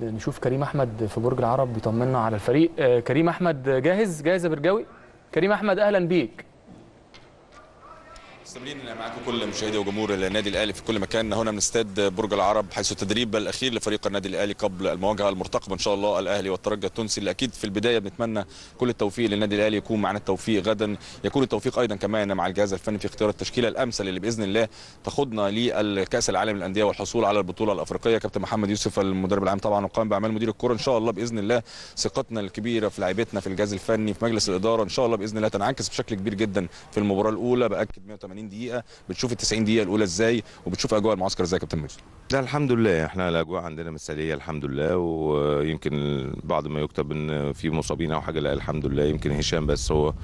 نشوف كريم احمد في برج العرب بيطمنا على الفريق آه، كريم احمد جاهز جاهز يا برجاوي كريم احمد اهلا بيك مستمرين معاكم كل مشاهدي وجمهور النادي الاهلي في كل مكان هنا من استاد برج العرب حيث التدريب الاخير لفريق النادي الاهلي قبل المواجهه المرتقبه ان شاء الله الاهلي والترجي التونسي اللي اكيد في البدايه بنتمنى كل التوفيق للنادي الاهلي يكون معنا التوفيق غدا يكون التوفيق ايضا كمان مع الجهاز الفني في اختيار التشكيله الامثل اللي باذن الله تاخدنا للكاس العالم للانديه والحصول على البطوله الافريقيه كابتن محمد يوسف المدرب العام طبعا وقام باعمال مدير الكره ان شاء الله باذن الله ثقتنا الكبيره في لعيبتنا في الجهاز الفني في مجلس الاداره ان شاء الله باذن الله تنعكس بشكل كبير جدا في المباراه الاولى باكد 180 80 دقيقه بتشوف ال 90 دقيقه الاولى ازاي وبتشوف اجواء المعسكر ازاي يا كابتن مجدي لا الحمد لله احنا الاجواء عندنا مثاليه الحمد لله ويمكن بعض ما يكتب ان في مصابين او حاجه لا الحمد لله يمكن هشام بس هو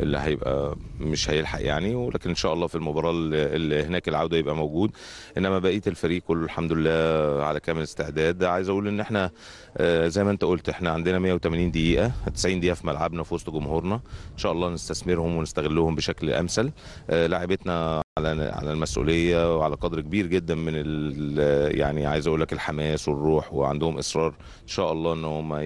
اللي هيبقى مش هيلحق يعني ولكن ان شاء الله في المباراه اللي هناك العوده يبقى موجود انما بقيه الفريق كله الحمد لله على كامل استعداد عايز اقول ان احنا آه، زي ما انت قلت احنا عندنا 180 دقيقه 90 دقيقه في ملعبنا في وسط جمهورنا ان شاء الله نستثمرهم ونستغلهم بشكل امثل آه، لاعبتنا على على المسؤوليه وعلى قدر كبير جدا من يعني عايز اقول لك الحماس والروح وعندهم اصرار ان شاء الله ان هم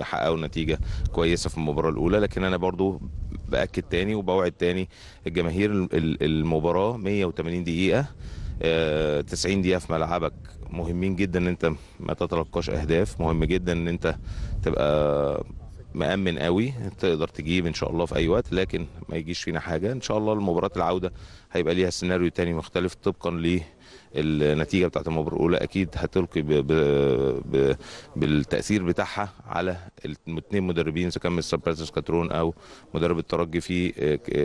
يحققوا نتيجه كويسه في المباراه الاولى لكن انا برضو باكد تاني وبوعد تاني الجماهير المباراه 180 دقيقه 90 آه، دقيقه في ملعبك مهمين جدا ان انت ما تتلقاش اهداف مهم جدا ان انت تبقى مأمن قوي تقدر تجيب ان شاء الله في اي وقت لكن ما يجيش فينا حاجه ان شاء الله المباراه العوده هيبقى ليها سيناريو تاني مختلف طبقا للنتيجه بتاعت المباراه الاولى اكيد هتلقي بـ بـ بـ بالتاثير بتاعها على الاثنين مدربين اذا كان مستر برانسيس كاترون او مدرب الترجي في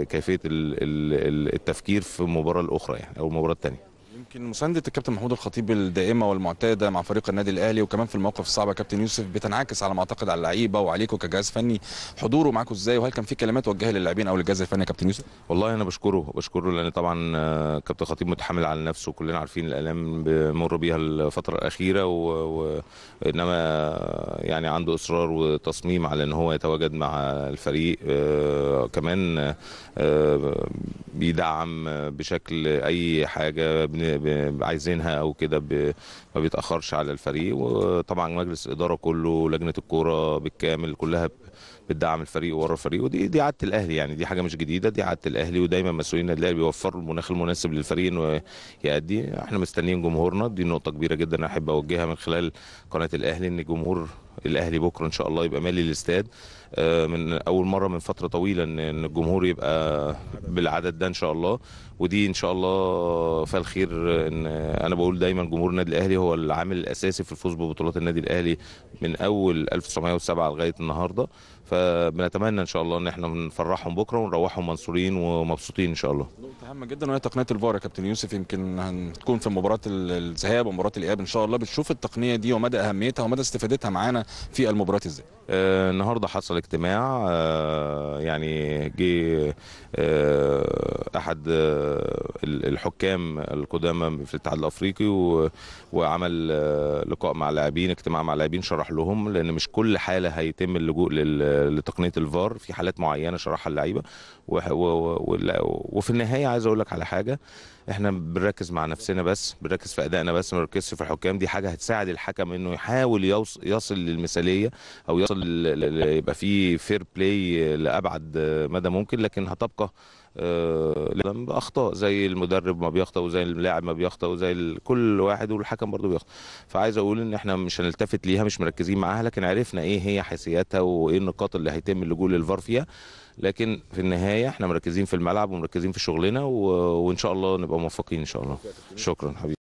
كيفيه التفكير في المباراه الاخرى يعني او المباراه الثانيه يمكن مسانده الكابتن محمود الخطيب الدائمه والمعتاده مع فريق النادي الاهلي وكمان في المواقف الصعبه كابتن يوسف بتنعكس على ما اعتقد على اللعيبه وعليكم كجهاز فني حضوره معاكم ازاي وهل كان في كلمات وجهها للاعبين او للجهاز الفني كابتن يوسف؟ والله انا بشكره بشكره لان طبعا آه، كابتن خطيب متحمل على نفسه كلنا عارفين الالام بيمر بيها الفتره الاخيره وانما و... يعني عنده اصرار وتصميم على ان هو يتواجد مع الفريق آه كمان آه بيدعم بشكل اي حاجه عايزينها او كده ما بيتاخرش على الفريق وطبعا مجلس الاداره كله لجنه الكوره بالكامل كلها بتدعم الفريق ورا الفريق ودي دي عاده الاهلي يعني دي حاجه مش جديده دي عاده الاهلي ودايما مسؤولين الاهلي بيوفروا المناخ المناسب للفريق انه يأدي احنا مستنيين جمهورنا دي نقطه كبيره جدا احب اوجهها من خلال قناه الاهلي ان الجمهور الاهلي بكره ان شاء الله يبقى مالي الاستاد آه، من اول مره من فتره طويله ان الجمهور يبقى بالعدد ده ان شاء الله ودي ان شاء الله فيها الخير ان انا بقول دايما جمهور النادي الاهلي هو العامل الاساسي في الفوز ببطولات النادي الاهلي من اول 1907 لغايه النهارده فبنتمنى ان شاء الله ان احنا نفرحهم بكره ونروحهم منصورين ومبسوطين ان شاء الله. نقطه هامه جدا وهي تقنيه الفار يا كابتن يوسف يمكن هتكون في مباراه الذهاب ومباراه الاياب ان شاء الله بتشوف التقنيه دي ومدى اهميتها ومدى استفادتها معانا في المباراه ازاي. آه، النهارده حصل اجتماع آه، يعني جه آه، احد الحكام القدامى في الاتحاد الافريقي وعمل لقاء مع اللاعبين اجتماع مع اللاعبين شرح لهم لان مش كل حاله هيتم اللجوء لتقنيه الفار في حالات معينه شرحها اللعيبه وفي النهايه عايز اقول لك على حاجه احنا بنركز مع نفسنا بس بنركز في ادائنا بس ما بنركزش في الحكام دي حاجه هتساعد الحكم انه يحاول يوصل للمثاليه او يصل يبقى في فير بلاي لابعد مدى ممكن لكن هتبقى آه، باخطاء زي المدرب ما بيخطا وزي اللاعب ما بيخطا وزي كل واحد والحكم برضو بيخطا فعايز اقول ان احنا مش هنلتفت ليها مش مركزين معاها لكن عرفنا ايه هي حيثياتها وايه النقاط اللي هيتم اللجوء للفار فيها لكن في النهايه احنا مركزين في الملعب ومركزين في شغلنا وان شاء الله نبقى موفقين ان شاء الله شكرا حبيبي